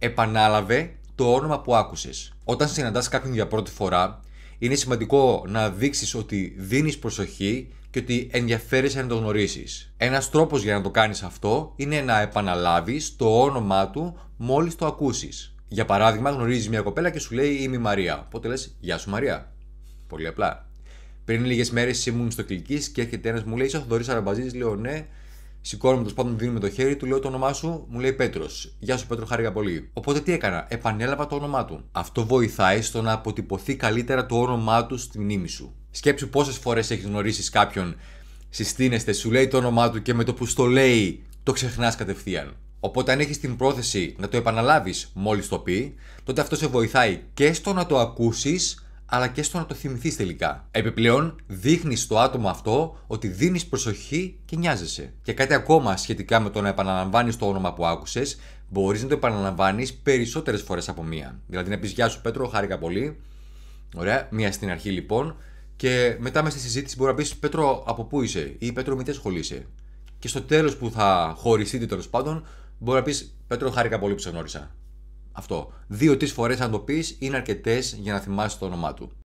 επανάλαβε το όνομα που άκουσες. Όταν συναντάς κάποιον για πρώτη φορά, είναι σημαντικό να δείξεις ότι δίνεις προσοχή και ότι ενδιαφέρεσαι να το γνωρίσεις. Ένας τρόπος για να το κάνεις αυτό είναι να επαναλάβεις το όνομά του μόλις το ακούσεις. Για παράδειγμα, γνωρίζεις μια κοπέλα και σου λέει Είμαι η Μαρία. Οπότε λες Γεια σου Μαρία. Πολύ απλά. Πριν λίγες μέρες ήμουν στο κλικ και έρχεται ένας μου λέει Είσαι ο Αραμπαζής, λέω ναι. Σηκώνουμε το σπάτο, δίνουμε το χέρι, του λέω το όνομά σου, μου λέει Πέτρος. Γεια σου, Πέτρο, χάρηκα πολύ. Οπότε τι έκανα, επανέλαβα το όνομά του. Αυτό βοηθάει στο να αποτυπωθεί καλύτερα το όνομά του στη μνήμη σου. Σκέψου πόσες φορές έχεις γνωρίσει κάποιον, συστήνεστε, σου λέει το όνομά του και με το που στο λέει το ξεχνάς κατευθείαν. Οπότε, αν έχεις την πρόθεση να το επαναλάβεις μόλις το πει, τότε αυτό σε βοηθάει και στο να το ακούσεις αλλά και στο να το θυμηθείς τελικά. Επιπλέον, δείχνεις στο άτομο αυτό ότι δίνεις προσοχή και νοιάζεσαι. Και κάτι ακόμα σχετικά με το να επαναλαμβάνεις το όνομα που άκουσες, μπορείς να το επαναλαμβάνεις περισσότερες φορές από μία. Δηλαδή να πεις Γεια σου, Πέτρο, χάρηκα πολύ. Ωραία, μία στην αρχή λοιπόν. Και μετά μέσα στη συζήτηση μπορεί να πεις Πέτρο, από πού είσαι ή Πέτρο, μη τι Και στο τέλος που θα χωριστείτε τέλος πάντων, μπορεί να πεις Πέτρο, χάρηκα πολύ που σε γνώρισα. Αυτό. Δύο-τρει φορές, αν το πεις, είναι αρκετές για να θυμάσαι το όνομά του.